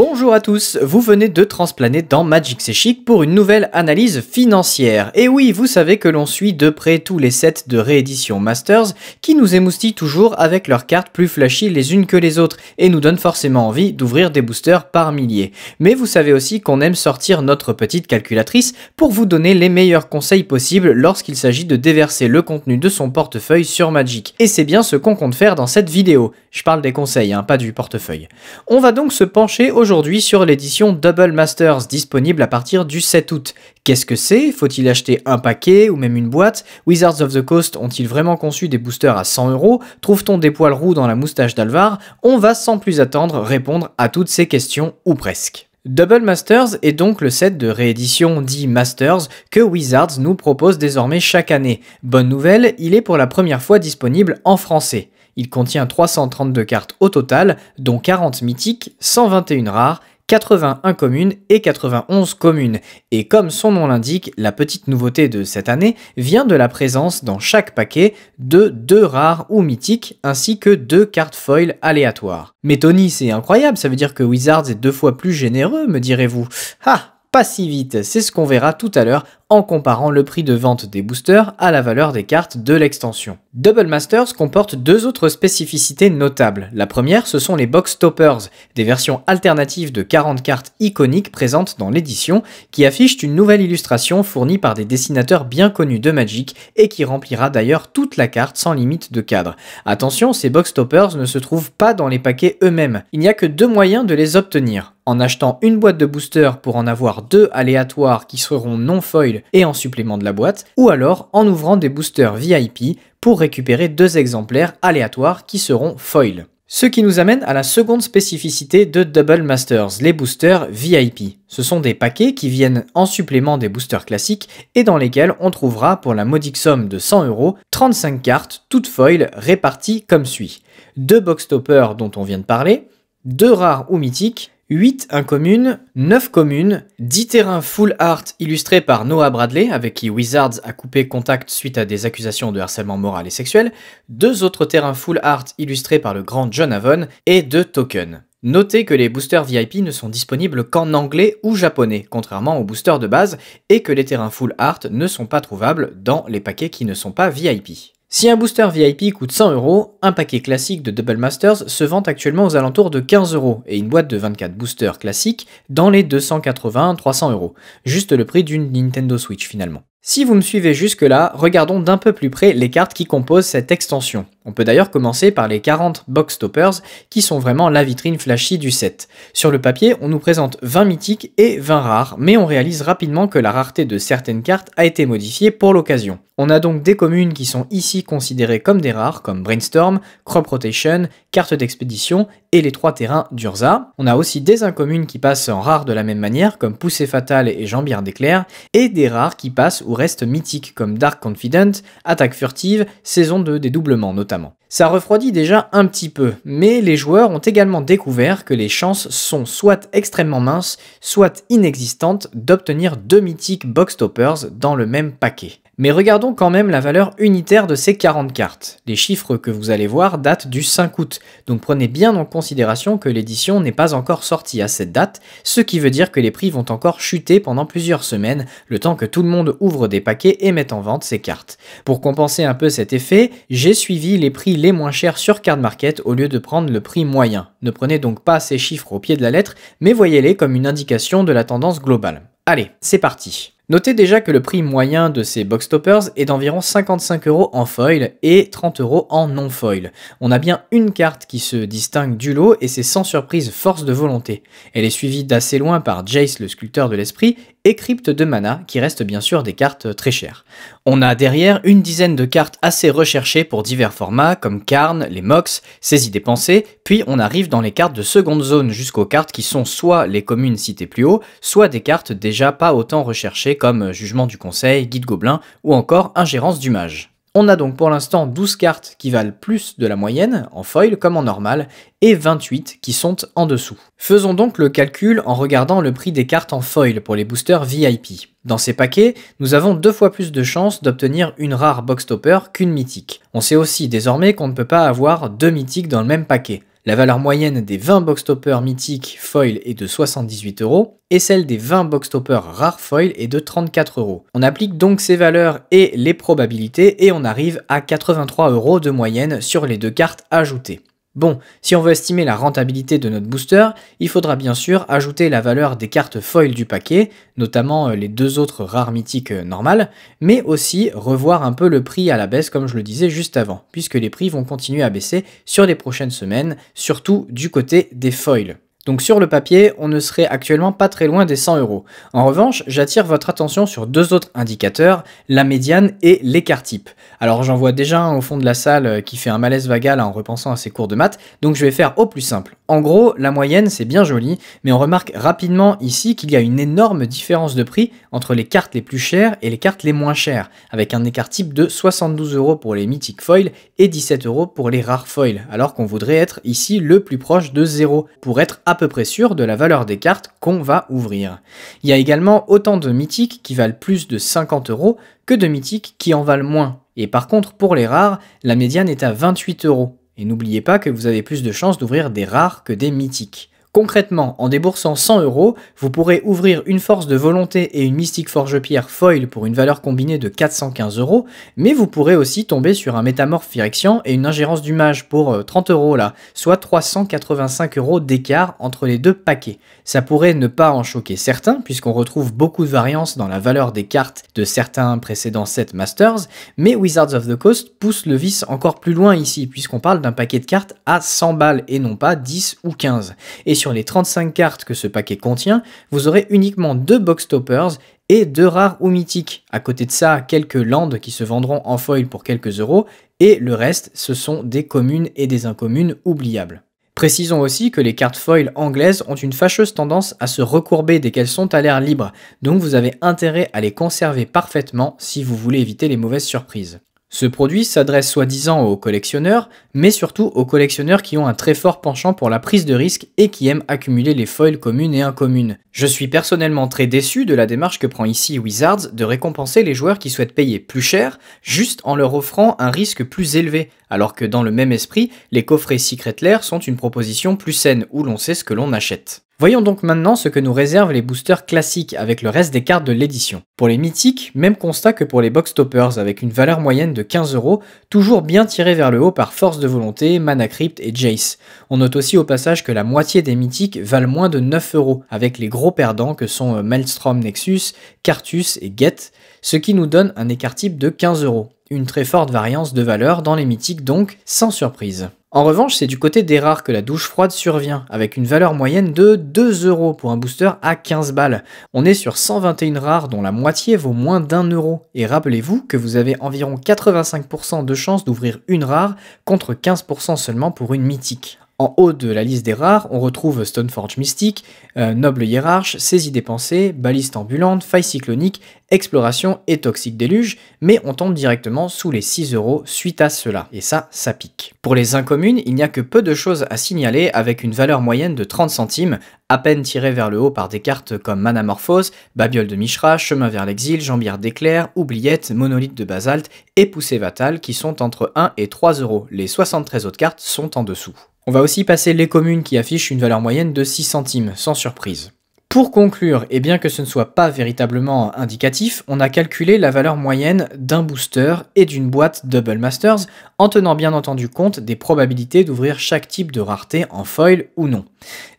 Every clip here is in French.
Bonjour à tous, vous venez de transplaner dans Magic C'est Chic pour une nouvelle analyse financière. Et oui, vous savez que l'on suit de près tous les sets de réédition Masters qui nous émoustillent toujours avec leurs cartes plus flashy les unes que les autres et nous donnent forcément envie d'ouvrir des boosters par milliers. Mais vous savez aussi qu'on aime sortir notre petite calculatrice pour vous donner les meilleurs conseils possibles lorsqu'il s'agit de déverser le contenu de son portefeuille sur Magic. Et c'est bien ce qu'on compte faire dans cette vidéo. Je parle des conseils, hein, pas du portefeuille. On va donc se pencher aujourd'hui aujourd'hui sur l'édition Double Masters disponible à partir du 7 août. Qu'est-ce que c'est Faut-il acheter un paquet ou même une boîte Wizards of the Coast ont-ils vraiment conçu des boosters à 100 euros Trouve-t-on des poils roux dans la moustache d'Alvar On va sans plus attendre répondre à toutes ces questions ou presque. Double Masters est donc le set de réédition dit Masters que Wizards nous propose désormais chaque année. Bonne nouvelle, il est pour la première fois disponible en français. Il contient 332 cartes au total, dont 40 mythiques, 121 rares, 81 communes et 91 communes. Et comme son nom l'indique, la petite nouveauté de cette année vient de la présence dans chaque paquet de deux rares ou mythiques ainsi que deux cartes foil aléatoires. Mais Tony, c'est incroyable, ça veut dire que Wizards est deux fois plus généreux, me direz-vous. Ah, pas si vite. C'est ce qu'on verra tout à l'heure en comparant le prix de vente des boosters à la valeur des cartes de l'extension. Double Masters comporte deux autres spécificités notables. La première, ce sont les Box Toppers, des versions alternatives de 40 cartes iconiques présentes dans l'édition, qui affichent une nouvelle illustration fournie par des dessinateurs bien connus de Magic et qui remplira d'ailleurs toute la carte sans limite de cadre. Attention, ces Box Toppers ne se trouvent pas dans les paquets eux-mêmes. Il n'y a que deux moyens de les obtenir en achetant une boîte de booster pour en avoir deux aléatoires qui seront non foil et en supplément de la boîte, ou alors en ouvrant des boosters VIP pour récupérer deux exemplaires aléatoires qui seront foil. Ce qui nous amène à la seconde spécificité de Double Masters, les boosters VIP. Ce sont des paquets qui viennent en supplément des boosters classiques et dans lesquels on trouvera pour la modique somme de 100 euros 35 cartes toutes foil réparties comme suit. Deux box toppers dont on vient de parler, deux rares ou mythiques, 8 incommunes, 9 communes, 10 terrains full art illustrés par Noah Bradley, avec qui Wizards a coupé contact suite à des accusations de harcèlement moral et sexuel, deux autres terrains full art illustrés par le grand John Avon et deux tokens. Notez que les boosters VIP ne sont disponibles qu'en anglais ou japonais, contrairement aux boosters de base, et que les terrains full art ne sont pas trouvables dans les paquets qui ne sont pas VIP. Si un booster VIP coûte 100 euros, un paquet classique de Double Masters se vend actuellement aux alentours de 15 euros et une boîte de 24 boosters classiques dans les 280-300 euros, juste le prix d'une Nintendo Switch finalement. Si vous me suivez jusque-là, regardons d'un peu plus près les cartes qui composent cette extension. On peut d'ailleurs commencer par les 40 box stoppers qui sont vraiment la vitrine flashy du set. Sur le papier, on nous présente 20 mythiques et 20 rares, mais on réalise rapidement que la rareté de certaines cartes a été modifiée pour l'occasion. On a donc des communes qui sont ici considérées comme des rares, comme Brainstorm, Crop Rotation, Carte d'expédition et les trois terrains d'Urza. On a aussi des incommunes qui passent en rares de la même manière, comme Poussée Fatale et Jambière d'éclair, et des rares qui passent ou restent mythiques, comme Dark Confident, Attaque Furtive, Saison 2 Dédoublement doublements notamment. Ça refroidit déjà un petit peu, mais les joueurs ont également découvert que les chances sont soit extrêmement minces, soit inexistantes d'obtenir deux mythiques box toppers dans le même paquet. Mais regardons quand même la valeur unitaire de ces 40 cartes. Les chiffres que vous allez voir datent du 5 août, donc prenez bien en considération que l'édition n'est pas encore sortie à cette date, ce qui veut dire que les prix vont encore chuter pendant plusieurs semaines, le temps que tout le monde ouvre des paquets et mette en vente ces cartes. Pour compenser un peu cet effet, j'ai suivi les prix les moins chers sur Cardmarket au lieu de prendre le prix moyen. Ne prenez donc pas ces chiffres au pied de la lettre, mais voyez-les comme une indication de la tendance globale. Allez, c'est parti Notez déjà que le prix moyen de ces box toppers est d'environ 55 euros en foil et 30 euros en non foil. On a bien une carte qui se distingue du lot et c'est sans surprise force de volonté. Elle est suivie d'assez loin par Jace le sculpteur de l'esprit et Crypte de Mana qui restent bien sûr des cartes très chères. On a derrière une dizaine de cartes assez recherchées pour divers formats comme Karn, les Mox, Saisie des pensées, puis on arrive dans les cartes de seconde zone jusqu'aux cartes qui sont soit les communes citées plus haut, soit des cartes déjà pas autant recherchées comme Jugement du Conseil, Guide Gobelin ou encore Ingérence du Mage. On a donc pour l'instant 12 cartes qui valent plus de la moyenne, en foil comme en normal, et 28 qui sont en dessous. Faisons donc le calcul en regardant le prix des cartes en foil pour les boosters VIP. Dans ces paquets, nous avons deux fois plus de chances d'obtenir une rare box topper qu'une mythique. On sait aussi désormais qu'on ne peut pas avoir deux mythiques dans le même paquet. La valeur moyenne des 20 boxtoppers mythiques foil est de 78 euros et celle des 20 boxtoppers rares foil est de 34 euros. On applique donc ces valeurs et les probabilités et on arrive à 83 euros de moyenne sur les deux cartes ajoutées. Bon, si on veut estimer la rentabilité de notre booster, il faudra bien sûr ajouter la valeur des cartes foil du paquet, notamment euh, les deux autres rares mythiques euh, normales, mais aussi revoir un peu le prix à la baisse comme je le disais juste avant, puisque les prix vont continuer à baisser sur les prochaines semaines, surtout du côté des foils. Donc sur le papier, on ne serait actuellement pas très loin des 100 euros. En revanche, j'attire votre attention sur deux autres indicateurs, la médiane et l'écart type. Alors j'en vois déjà un au fond de la salle qui fait un malaise vagal en repensant à ses cours de maths, donc je vais faire au plus simple. En gros, la moyenne, c'est bien joli, mais on remarque rapidement ici qu'il y a une énorme différence de prix entre les cartes les plus chères et les cartes les moins chères, avec un écart type de 72 euros pour les mythiques foils et 17 euros pour les rares foils, alors qu'on voudrait être ici le plus proche de 0 pour être à peu près sûr de la valeur des cartes qu'on va ouvrir. Il y a également autant de mythiques qui valent plus de 50 euros que de mythiques qui en valent moins. Et par contre, pour les rares, la médiane est à 28 euros. Et n'oubliez pas que vous avez plus de chances d'ouvrir des rares que des mythiques. Concrètement, en déboursant 100 euros, vous pourrez ouvrir une force de volonté et une mystique forge-pierre foil pour une valeur combinée de 415 euros, mais vous pourrez aussi tomber sur un métamorphe et une ingérence du mage pour 30 euh, euros là, soit 385 euros d'écart entre les deux paquets. Ça pourrait ne pas en choquer certains, puisqu'on retrouve beaucoup de variances dans la valeur des cartes de certains précédents set Masters, mais Wizards of the Coast pousse le vice encore plus loin ici, puisqu'on parle d'un paquet de cartes à 100 balles et non pas 10 ou 15. Et sur les 35 cartes que ce paquet contient, vous aurez uniquement deux box toppers et deux rares ou mythiques. À côté de ça, quelques landes qui se vendront en foil pour quelques euros, et le reste, ce sont des communes et des incommunes oubliables. Précisons aussi que les cartes foil anglaises ont une fâcheuse tendance à se recourber dès qu'elles sont à l'air libre, donc vous avez intérêt à les conserver parfaitement si vous voulez éviter les mauvaises surprises. Ce produit s'adresse soi-disant aux collectionneurs, mais surtout aux collectionneurs qui ont un très fort penchant pour la prise de risque et qui aiment accumuler les foils communes et incommunes. Je suis personnellement très déçu de la démarche que prend ici Wizards de récompenser les joueurs qui souhaitent payer plus cher juste en leur offrant un risque plus élevé, alors que dans le même esprit, les coffrets Secret Lair sont une proposition plus saine où l'on sait ce que l'on achète. Voyons donc maintenant ce que nous réservent les boosters classiques avec le reste des cartes de l'édition. Pour les mythiques, même constat que pour les box toppers avec une valeur moyenne de 15€, toujours bien tirée vers le haut par force de volonté, mana crypt et jace. On note aussi au passage que la moitié des mythiques valent moins de 9€ avec les gros perdants que sont euh, Maelstrom Nexus, Cartus et Get, ce qui nous donne un écart type de 15€. Une très forte variance de valeur dans les mythiques donc, sans surprise. En revanche, c'est du côté des rares que la douche froide survient, avec une valeur moyenne de 2 euros pour un booster à 15 balles. On est sur 121 rares dont la moitié vaut moins d'un euro, et rappelez-vous que vous avez environ 85% de chances d'ouvrir une rare contre 15% seulement pour une mythique. En haut de la liste des rares, on retrouve Stoneforge mystique, euh, Noble hiérarche, Saisie des pensées, Baliste ambulante, Faille cyclonique, Exploration et Toxique déluge, mais on tombe directement sous les 6 euros suite à cela, et ça, ça pique. Pour les incommunes, il n'y a que peu de choses à signaler avec une valeur moyenne de 30 centimes, à peine tirée vers le haut par des cartes comme Manamorphose, Babiole de Mishra, Chemin vers l'exil, Jambière d'éclair, Oubliette, Monolithe de basalte et Poussée Vatale qui sont entre 1 et 3 euros. Les 73 autres cartes sont en dessous. On va aussi passer les communes qui affichent une valeur moyenne de 6 centimes, sans surprise. Pour conclure, et bien que ce ne soit pas véritablement indicatif, on a calculé la valeur moyenne d'un booster et d'une boîte Double Masters en tenant bien entendu compte des probabilités d'ouvrir chaque type de rareté en foil ou non.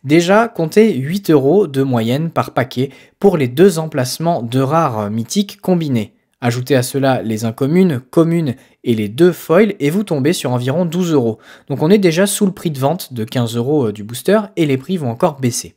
Déjà, comptez 8 euros de moyenne par paquet pour les deux emplacements de rares mythiques combinés. Ajoutez à cela les incommunes, communes et les deux foils et vous tombez sur environ 12 euros. Donc on est déjà sous le prix de vente de 15 euros euh, du booster et les prix vont encore baisser.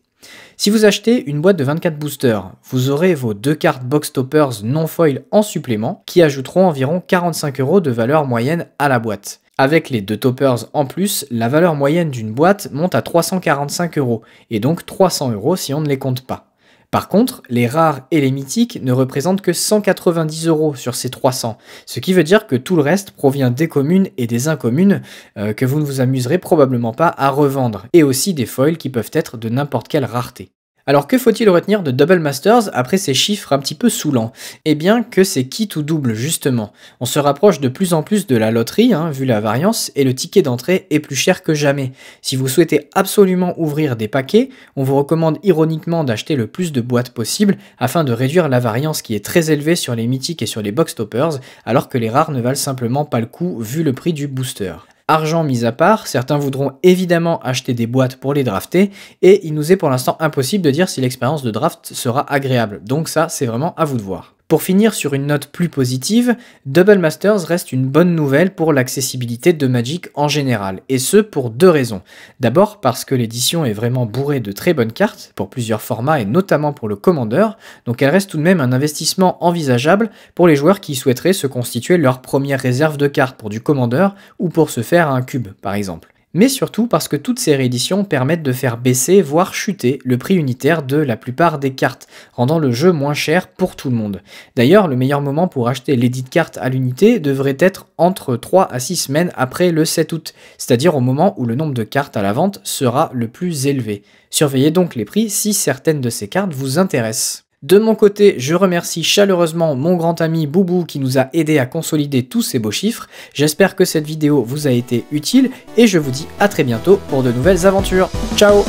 Si vous achetez une boîte de 24 boosters, vous aurez vos deux cartes box toppers non foil en supplément qui ajouteront environ 45 euros de valeur moyenne à la boîte. Avec les deux toppers en plus, la valeur moyenne d'une boîte monte à 345 euros et donc 300 euros si on ne les compte pas. Par contre, les rares et les mythiques ne représentent que 190 euros sur ces 300, ce qui veut dire que tout le reste provient des communes et des incommunes euh, que vous ne vous amuserez probablement pas à revendre, et aussi des foils qui peuvent être de n'importe quelle rareté. Alors que faut-il retenir de Double Masters après ces chiffres un petit peu saoulants Eh bien que c'est quitte ou double justement. On se rapproche de plus en plus de la loterie, hein, vu la variance, et le ticket d'entrée est plus cher que jamais. Si vous souhaitez absolument ouvrir des paquets, on vous recommande ironiquement d'acheter le plus de boîtes possible afin de réduire la variance qui est très élevée sur les mythiques et sur les box stoppers alors que les rares ne valent simplement pas le coup vu le prix du booster. Argent mis à part, certains voudront évidemment acheter des boîtes pour les drafter, et il nous est pour l'instant impossible de dire si l'expérience de draft sera agréable, donc ça c'est vraiment à vous de voir. Pour finir sur une note plus positive, Double Masters reste une bonne nouvelle pour l'accessibilité de Magic en général, et ce pour deux raisons. D'abord parce que l'édition est vraiment bourrée de très bonnes cartes, pour plusieurs formats et notamment pour le commandeur, donc elle reste tout de même un investissement envisageable pour les joueurs qui souhaiteraient se constituer leur première réserve de cartes pour du commandeur ou pour se faire un cube par exemple mais surtout parce que toutes ces rééditions permettent de faire baisser, voire chuter, le prix unitaire de la plupart des cartes, rendant le jeu moins cher pour tout le monde. D'ailleurs, le meilleur moment pour acheter l'édit cartes à l'unité devrait être entre 3 à 6 semaines après le 7 août, c'est-à-dire au moment où le nombre de cartes à la vente sera le plus élevé. Surveillez donc les prix si certaines de ces cartes vous intéressent. De mon côté, je remercie chaleureusement mon grand ami Boubou qui nous a aidé à consolider tous ces beaux chiffres. J'espère que cette vidéo vous a été utile et je vous dis à très bientôt pour de nouvelles aventures. Ciao